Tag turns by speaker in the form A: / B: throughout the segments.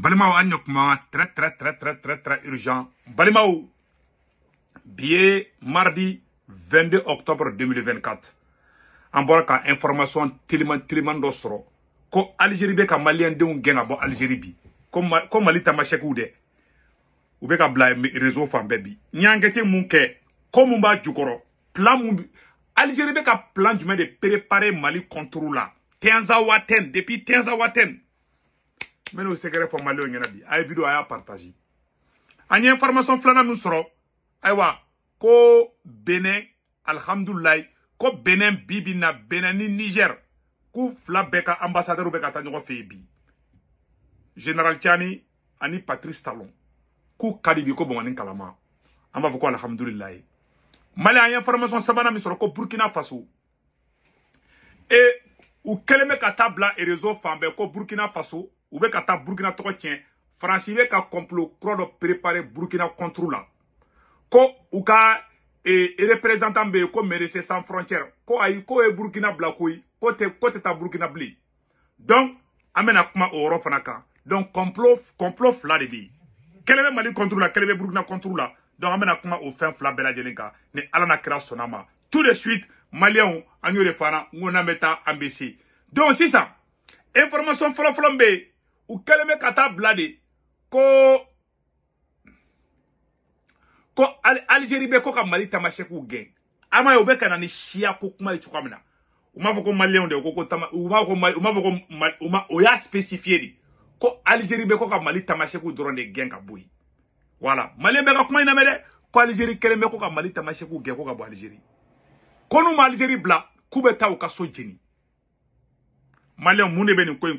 A: balimaw an ɲɛ très très très très très très urgent balimaw bi mardi 22 octobre 2024 an information teliman teliman dɔ ko algérie Beka ka maliyɛndenw gɛn ka algérie bi ko, ko mali tamasɛkiw dɛ u bɛ réseau fan bɛɛ bi ko mun b'a plan mun algérie bɛ ka plan jumɛn de préparer mali contre la 15 à depuis 15 Menou ah, nous n'o sɛgɛrɛ fɔ maliyɛnw ɲɛna bi a ye video a y'a information flana nousro. sɔrɔ wa. ko benin alihamudulilayi ko benin Bibina, benin niger k'u fila ka ambassadeur bɛ ka taa Febi. général tiani ani patrice talon k'u Kadibi, ko bɔn kalama an b'a information sabana misro ko burkina faso e ou Kelemeka tabla et réseau ko burkina faso ou bien ka ta burukina tɔgɔ tiɲɛ faransi ka complot kura dɔ perepare Burkina ko ou ka e représentant bɛ yen ko sans frontières ko ayi ko e burukina bila pote ko ta ko tɛ donc amena kuma o Rofanaka. donc complot complot fila de bi. yen kelen bɛ mali contre la Burkina donc amena kuma o fin fila bɛɛ lajɛlen alana alana sonama. tout de suite Malien, an où on fana metta ko donc si ça information fɔlɔfɔlɔ ou kɛlen bɛ ka ko ko alizeri be ko ka mali tamasɛkiw gɛn an m'a ye na ni shia ko kuma ye voko min na u m'a ko maliyɛnw ko ko ko m'a fɔ ko u ma y'a spécifié ko alizeri be ko ka mali tamasɛkiw dɔrɔn de gɛn ka voilà maliyɛn bɛ ka kuma in ko alizeri kele bɛ ko ka mali tamasɛkiw gen ko ka bo alizeri ko n'u ma alizeri bila k'u bɛ taa ka so jeni maliyɛn mun de ko in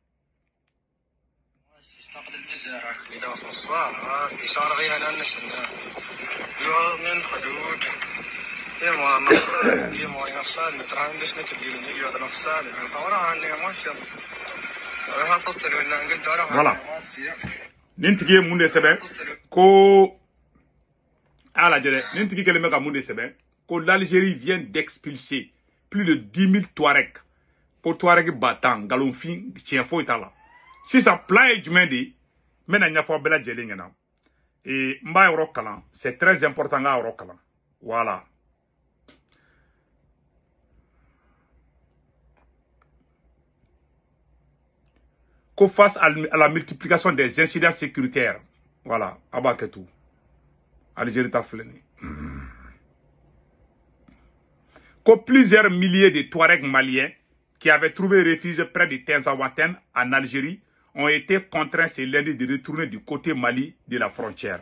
A: voilà. est l'Algérie vient d'expulser plus de 10 000 Touareg. Pour Touareg battant, galon tiens et tala. Si ça plaît, je m'en mais n'y a pas lajɛlen ɲɛna et n c'est très important n voilà ko face à la multiplication des incidents sécuritaires voilà avant que tout algérie ta qu'aux mmh. plusieurs milliers de touaregs maliens qui avaient trouvé refuge près de Terzawaten en Algérie ont été contraints ces lundi de retourner du côté Mali de la frontière.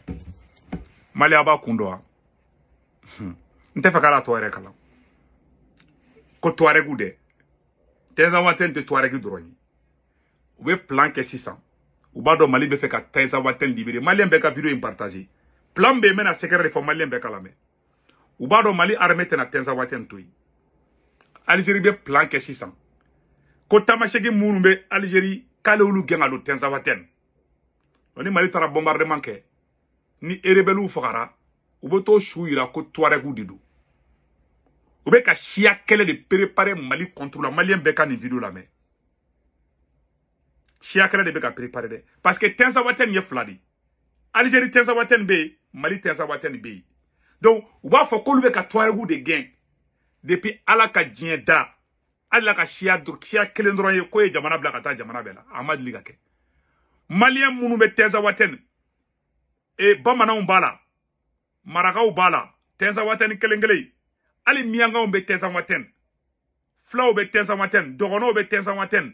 A: Mali Aba Kundoa. Hein. Hmm. Ntefakala Touareg kala. Hein. Ko Touareg ou de. Tenzawaten de Touareg ou plan ke 600. Ou bado Mali be feka libéré. Malien be vidéo Plan be mena se réforme Malien be kala Ou Mali armée tena Tenzawaten toui. Algérie be plan ke 600. Ko Tamashegi Mounou Algérie k'ale y'olu gɛn ka don tɛnzawatɛni ni mali taara manqué. ni erebɛliw fagara u bɛ t'o su yira ko de don u bɛ ka de préparer mali contre la maliyɛn bɛɛ ka nin la main. siya de bɛ ka préparer parce que tɛnzawatɛni y fila de algérie alizeri bɛ mali tɛnzawatɛni bɛ yen donc u b'a fɔ k'olu bɛ ka de gɛn depuis ala ala ka siya siya kelen dɔrɔn ye ko jamana bila ka jamana bɛɛ la a ma deli ka kɛ maliyɛn minnu Maraka tɛnzawatɛni e bamananw b'a la marakaw b'a la tɛnzawatɛni kelen kelen hali miyankaw bɛ be waten. bɛ tɛnzawatɛni be bɛ tɛnzawatɛni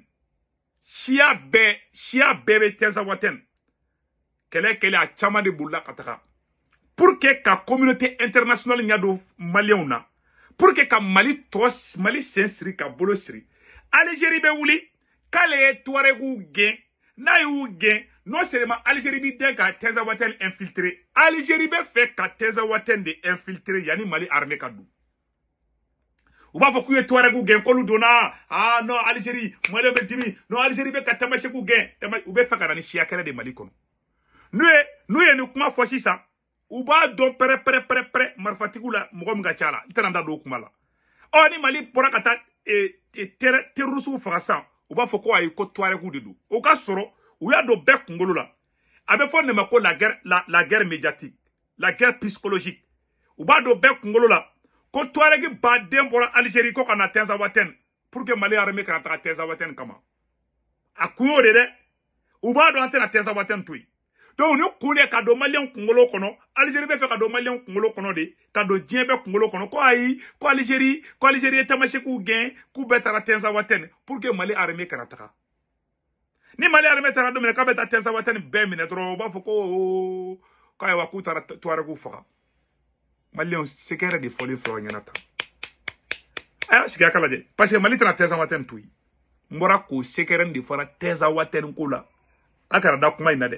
A: siya be, siya be a chama de bulla pour que la communauté internationale pas pour que ka mali tɔ mali ka bolo siri k'ale tuaregu gen, n'a non seulement b'i ka infiltré. infiltré, Algérie bɛ ka les de infiltrés Yani mali armé ka don ou pas toare ah non Algérie, mwale non Algérie ka les de nous nous, nous, nous, Uba do dɔn pre marifatigiw la mɔgɔ min ka ca la n kuma la mali bɔra ka taa e, e, terrorisiw faga sisan u b'a fɔ ko ayi ko tuareguw o ka soro uya do la a bɛ fɔ la guerre la la guerre médiatique la guerre psychologique u b'a don bɛɛ la ko algérie ko na tinzawaten pour que mali armée kana taga kama a kun de Uba do b'a dɔn an tɛna donc ni kun kado ka don maliyɛnw kunkolo kɔnɔ alizeri kado fɛ ka don de Kado don diɲɛ bɛɛ kunkolo ko ayi ko alizeri ko gain? pour que mali armée kana ni Malé armée taara domine, kabeta na k'a bɛ taa tɛnsa watɛni bɛɛ ben minɛ dɔrɔn u b'a fɔ ko oh, oh. k'ayiwa k'u taara tuareguw faga maliyɛnw de a ah, parce que mali tɛna tenza watɛni to yen n bɔra de fara tɛnsa la da kuma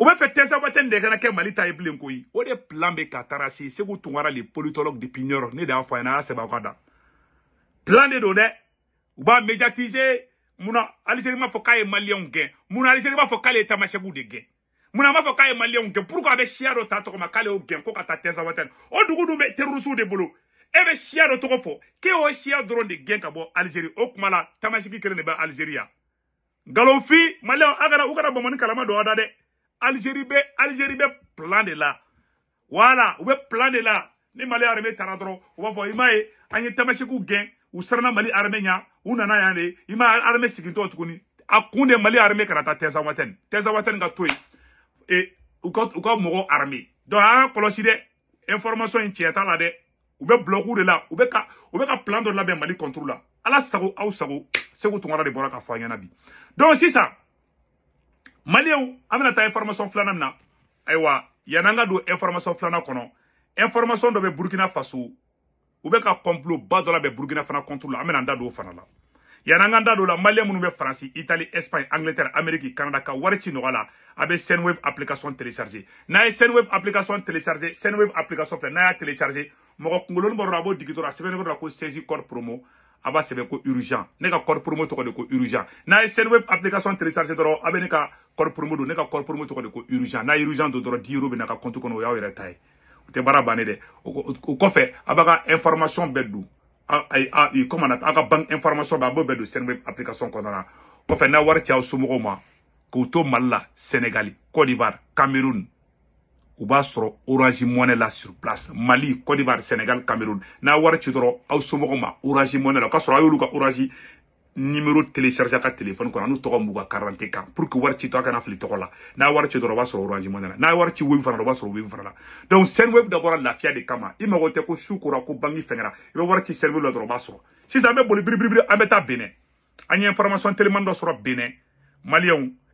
A: u b'a fɛ tɛnsɛbatɛni de kana kɛ mali ta ye bilen koyi o plan bɛ ka taara le politologue depuis ne de pignor, fɔ a ɲɛna a plan de don dɛ u b'a médiatiser munna alizeri m'a fɔ k'a ye maliyɛnw gɛn munna alizeri de gɛn munna oh, eh ben, oh, m'a fɔ k'a ye maliyɛnw pourquoi a bɛ siya dɔ ta ma k'ale y'o gɛn ko ka taa o dugu dun bɛ terroriste de boulou. e bɛ siya dɔ k'e y'o siya drone de gɛn ka bɔ alizeri o kuma la tamasɛki kelen de bɛ alizeri yan agara ou aw bamani kalama don Algérie bɛ Algérie plan de la voilà u plan de la ni Mali armée taradro. On va voir. Imae, i m'a ye an ye Mali armée ɲɛ nana yan de i m'a ye armée a Mali armée kana taa Tinzan Watène et u ka moro armé donc information in tiɲɛ t'a de la u bɛ ka u bɛ ka plan ben, Mali contrôle la Ala sago aw sago de bɔra k'a fɔ an bi Don maliyɛnw amena ta information flanamna. Aywa, na ayiwa information flana kono. information dɔ Burkina faso ubeka bɛ ka complot Burkina be Burkina Faso fana contre la do da fana la da la maliyɛn minnu bɛ France, espagne angleterre amérique canada ka wari no wala. Abe a application télécharger n'a ye application télécharger senweb application filɛ n'a y'a télécharger Moko kunkolonin b'a dɔrɔn a promo aba b'a ko urgent ne ka code promo tɔgɔ de ko urgent n'a ye web application télécharger dro abe bɛ ne ka code promo don ne ka code promo de ko urgent n'a urgent don dro 10 euros bɛ na ka compte kɔnɔ o y'aw yɛrɛ ta ye o tɛ baara information dɛ o a b'a ka information comment on appelle, a bank information ba a b'o web application kɔnɔna na kɔfɛ n'a war caya aw somɔgɔw ma k'u to mali la côte d'ivoire cameroun ou b'a orange monnaie là sur place mali Côte d'ivoire sénégal cameroun n'a wari ci dɔrɔn aw somɔgɔw ma orange monnaie la o k'a orange numéro télécharge a ka téléphone kɔnɔ an'u tɔgɔ m'u pour que wari ci to a kana la n'a wari ci dɔrɔn orange monnaie n'a wari ci wave fana de kama i ko te ko su kora ko bangi fɛngɛra i bɛ wari ci senwave la dɔrɔn o b'a si ça me brille boli biribiribiri an information télémandos dɔ sɔrɔ benɛ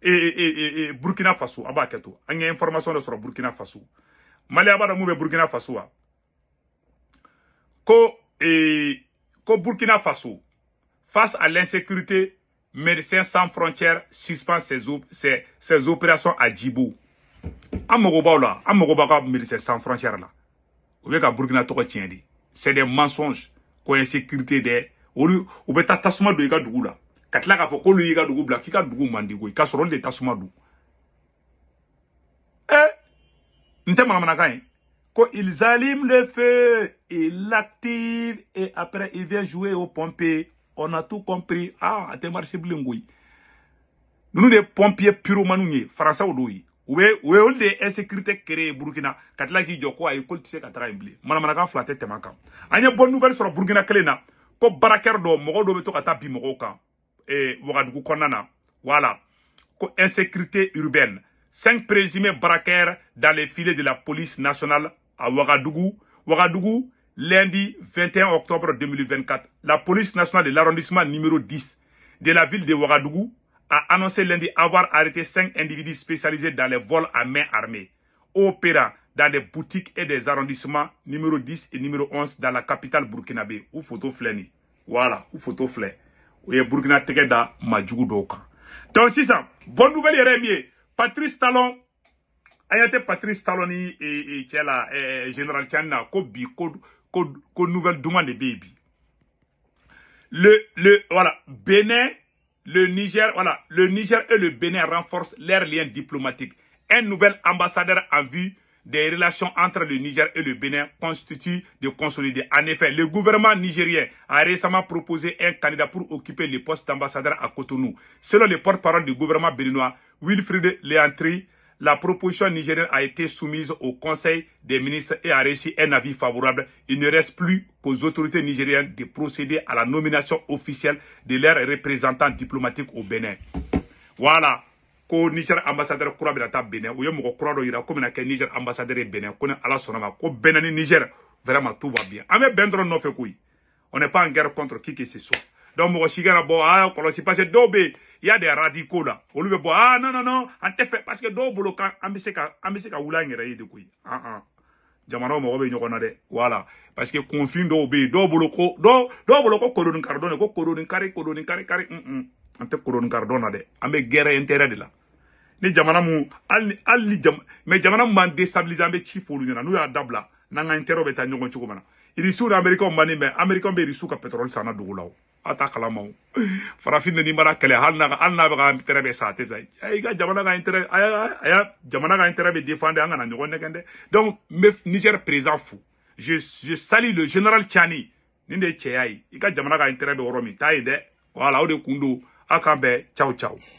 A: et et, et e, e, burkina faso à b'a Il y a information sur burkina faso Mali b'a vous mun burkina faso quand e, burkina faso face à l'insécurité médecins sans frontières suspend ses, op ses, ses opérations à Djibo an mago b'aw la an médecins sans frontières là, vous voyez que burkina Togo tient de c'est des mensonges Quoi, insécurité des. Ou u bɛ taa tasuma don i ka tila k'a fɔ k'olu ka dugu bila ka dugu man di k'a sɔrɔ olu de tasuma don eh n tɛ manamanakan ye ko ils allument le feu il active et après il vient jouer au pompier on a tout compris ah te tɛ marché bilen koyi ninnu pompiers ye pompier pyromaniw ye faransaw don ye u bɛ de insécurité créé burkina ka k'i jɔ ay ayi k'olu tɛ se ka taga yen bilen manamanakan fila tɛ bonne nouvelle sɔrɔ burkina kelena ko baarakɛra dɔ mɔgɔ dɔ bɛ to ka taa kan et Ouagadougou voilà. insécurité urbaine cinq présumés braqueurs dans les filets de la police nationale à Ouagadougou. Ouagadougou, lundi 21 octobre 2024. La police nationale de l'arrondissement numéro 10 de la ville de Ouagadougou a annoncé lundi avoir arrêté cinq individus spécialisés dans les vols à main armée, opérant dans des boutiques et des arrondissements numéro 10 et numéro 11 dans la capitale burkinabé, ou photo Voilà, ou photo flé o ye burukina tɛgɛ da Donc, si ça, bonne nouvelle yɛrɛ patrice talon Ayate patrice talon et, et e, cɛ général tiani na ko bi ko ko nouvelle demande, de le le voilà bénin le niger voilà le niger et le bénin renforcent leurs liens diplomatiques un nouvel ambassadeur en vue des relations entre le Niger et le Bénin constituent de consolider. En effet, le gouvernement nigérien a récemment proposé un candidat pour occuper le poste d'ambassadeur à Cotonou. Selon le porte-parole du gouvernement béninois, Wilfried Léantri, la proposition nigérienne a été soumise au Conseil des ministres et a reçu un avis favorable. Il ne reste plus qu'aux autorités nigériennes de procéder à la nomination officielle de leurs représentants diplomatiques au Bénin. Voilà ko Niger ambassadeur kura bɛna taa Benin u ye mɔgɔ kura dɔ yira ko la kɛ Niger ambassadeur ye Benin ko ni Ala sɔnna ma ko Benin ni Niger vraiment tout va bien an bɛ bɛn dɔrɔn nɔfɛ koyi on n'est pas en guerre contre qui que ce soit donc mɔgɔ si kana bɔ aa kɔlɔsi parce que dɔw bɛ yen il y a des radicaux là olu bɛ bɔ aa non non non an tɛ fɛ parce que dɔw bolo kan an bɛ se ka an bɛ se ka wuli an yɛrɛ ye de koyi an an jamanaw bɛ ɲɔgɔn na dɛ voilà parce que confin dɔw bɛ yen dɔw bolo ko dɔw dɔw bolo ko koloni kari dɔn ko koloni kari kari kari un un Ante tɛ gardona de, dɔn guerre intérêt de la ni jamana mu hali hali jam mais jamana mun b'an déstabiliser an bɛ ci f'olu n'u y'a dabla n'an ka intérêt nyongo taa ɲɔgɔn cogo min na irisiw ni amerikɛnw bannen américain be bɛ ka pétrole san na dugu la o a t'a kalama ni mara kɛlɛ hali n'a hali n'a bɛ intérêt sa a tɛ ay ga jamana ka intérêt ay jamana ka intérêt bɛ défendre an na nyongo nɛgɛn donc n Niger président fou je je salue le général Tiani nin de ye cɛya jamana ka intérêt bɛ yɔrɔ min t'a voilà de kundo. Akambe, ciao ciao.